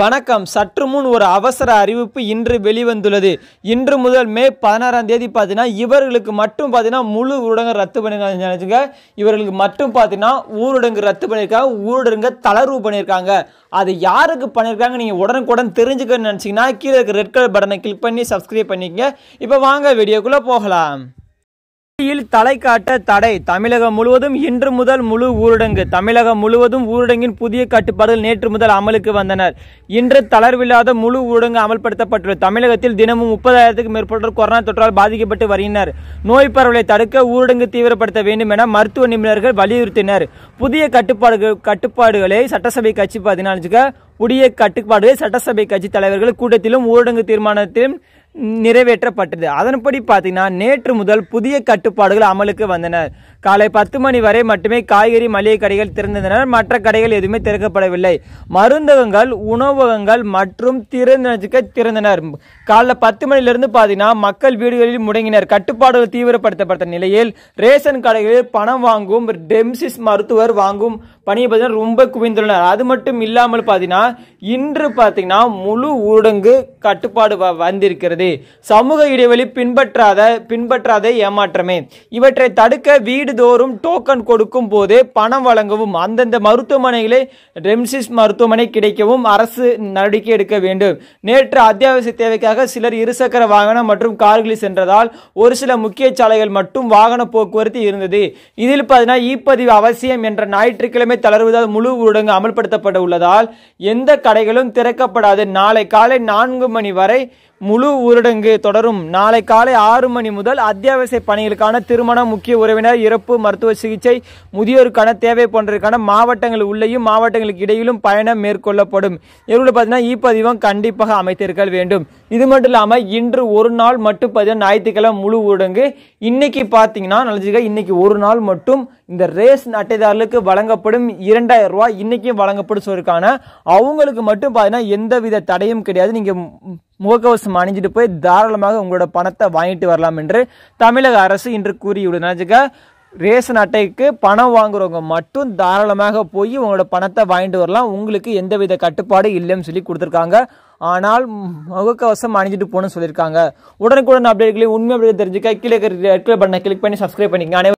வணக்கம் சற்று முன் ஒரு அவசர அறிவிப்பு இன்று வெளிவந்துள்ளது இன்று முதல் மே பதினாறாம் தேதி பார்த்தீங்கன்னா இவர்களுக்கு மட்டும் பார்த்தீங்கன்னா முழு ஊரடங்கு ரத்து பண்ணியிருக்காங்க இவர்களுக்கு மட்டும் பார்த்தீங்கன்னா ஊரடங்கு ரத்து பண்ணியிருக்காங்க ஊரடங்கு தளர்வு பண்ணியிருக்காங்க அது யாருக்கு பண்ணியிருக்காங்க நீங்கள் உடனுக்குடன் தெரிஞ்சுக்கணும்னு நினச்சிங்கன்னா கீழே இருக்க ரெட் கலர் பட்டனை கிளிக் பண்ணி சப்ஸ்கிரைப் பண்ணிக்கங்க இப்போ வாங்க வீடியோக்குள்ளே போகலாம் யில் தலை காட்ட தடை தமிழகம் முழுவதும் இன்று முதல் முழு ஊரடங்கு தமிழகம் முழுவதும் ஊரடங்கின் புதிய கட்டுப்பாடுகள் நேற்று முதல் அமலுக்கு வந்தனர் இன்று தளர்வில்லாத முழு ஊரடங்கு அமல்படுத்தப்பட்டுள்ளது தமிழகத்தில் தினமும் முப்பதாயிரத்துக்கும் மேற்பட்டோர் கொரோனா தொற்றால் பாதிக்கப்பட்டு வருகின்றனர் நோய் பரவலை தடுக்க ஊரடங்கு தீவிரப்படுத்த வேண்டும் என மருத்துவ நிபுணர்கள் வலியுறுத்தினர் புதிய கட்டுப்பாடுகள் கட்டுப்பாடுகளை சட்டசபை கட்சி பதினாலுக்கு புதிய கட்டுப்பாடுகளை சட்டசபை கட்சி தலைவர்கள் கூட்டத்திலும் ஊரடங்கு தீர்மானத்திலும் நிறைவேற்றப்பட்டது அதன்படி பார்த்தீங்கன்னா நேற்று முதல் புதிய கட்டுப்பாடுகள் அமலுக்கு வந்தன காலை பத்து மணி வரை மட்டுமே காய்கறி மளிகை கடைகள் திறந்திருந்தனர் மற்ற கடைகள் எதுவுமே திறக்கப்படவில்லை மருந்தகங்கள் உணவகங்கள் மற்றும் திறந்துக்க திறந்தனர் காலைல பத்து மணிலிருந்து பார்த்தீங்கன்னா மக்கள் வீடுகளில் முடங்கினர் கட்டுப்பாடுகள் தீவிரப்படுத்தப்பட்ட நிலையில் ரேஷன் கடைகளில் பணம் வாங்கும் டெம்சிஸ் மருத்துவர் வாங்கும் பணியை பார்த்தீங்கன்னா ரொம்ப குவிந்துள்ளனர் அது மட்டும் இல்லாமல் பார்த்தீங்கன்னா இன்று பார்த்தீங்கன்னா முழு ஊடங்கு கட்டுப்பாடு வந்திருக்கிறது சமூக இடைவெளி பின்பற்றாத பின்பற்றாத ஏமாற்றமே இவற்றை தடுக்க வீடுதோறும் டோக்கன் கொடுக்கும் போது பணம் வழங்கவும் அந்தந்த மருத்துவமனைகளை ரெம்சிஸ் மருத்துவமனை கிடைக்கவும் அரசு நடவடிக்கை எடுக்க வேண்டும் நேற்று அத்தியாவசிய தேவைக்காக சிலர் இருசக்கர வாகனம் மற்றும் கார்களில் சென்றதால் ஒரு சில முக்கிய சாலைகள் மட்டும் வாகன போக்குவரத்து இருந்தது இதில் பார்த்தீங்கன்னா இ பதிவு அவசியம் என்ற ஞாயிற்றுக்கிழமை தளர்வுதால் முழு ஊரடங்கு அமல்படுத்தப்பட உள்ளதால் எந்த கடைகளும் திறக்கப்படாது நாளை காலை நான்கு மணி வரை முழு ஊரடங்கு தொடரும் நாளை காலை ஆறு மணி முதல் அத்தியாவசிய பணிகளுக்கான திருமணம் முக்கிய உறவினர் இறப்பு மருத்துவ சிகிச்சை முதியோருக்கான தேவை போன்றதுக்கான மாவட்டங்கள் உள்ளேயும் மாவட்டங்களுக்கு இடையிலும் பயணம் மேற்கொள்ளப்படும் இவர்கள் பார்த்தீங்கன்னா இ பதிவம் கண்டிப்பாக அமைத்திருக்க வேண்டும் இது மட்டும் இல்லாமல் இன்று ஒரு நாள் மட்டும் பார்த்தீங்கன்னா ஞாயிற்றுக்கிழமை முழு ஊரடங்கு இன்னைக்கு பார்த்தீங்கன்னா நினைச்சுக்க இன்னைக்கு ஒரு நாள் மட்டும் இந்த ரேஷன் அட்டைதாரர்களுக்கு வழங்கப்படும் இரண்டாயிரம் ரூபாய் இன்னைக்கும் வழங்கப்படும் சொல்லிருக்காங்க அவங்களுக்கு மட்டும் பார்த்தீங்கன்னா எந்தவித தடையும் கிடையாது நீங்கள் முகக்கவசம் அணிஞ்சிட்டு போய் தாராளமாக உங்களோட பணத்தை வாங்கிட்டு வரலாம் என்று தமிழக அரசு இன்று கூறியுள்ளது ரேஷன் அட்டைக்கு பணம் வாங்குறவங்க மட்டும் தாராளமாக போய் உங்களோட பணத்தை வாங்கிட்டு வரலாம் உங்களுக்கு எந்தவித கட்டுப்பாடு இல்லைன்னு சொல்லி கொடுத்துருக்காங்க ஆனால் முகக்கவசம் அணிஞ்சிட்டு போகணும்னு சொல்லியிருக்காங்க உடனுக்குடன் அப்டேட்களையும் உண்மை அப்படியே தெரிஞ்சுக்க கீழே பண்ண கிளிக் பண்ணி சப்ஸ்கிரைப் பண்ணிக்கங்க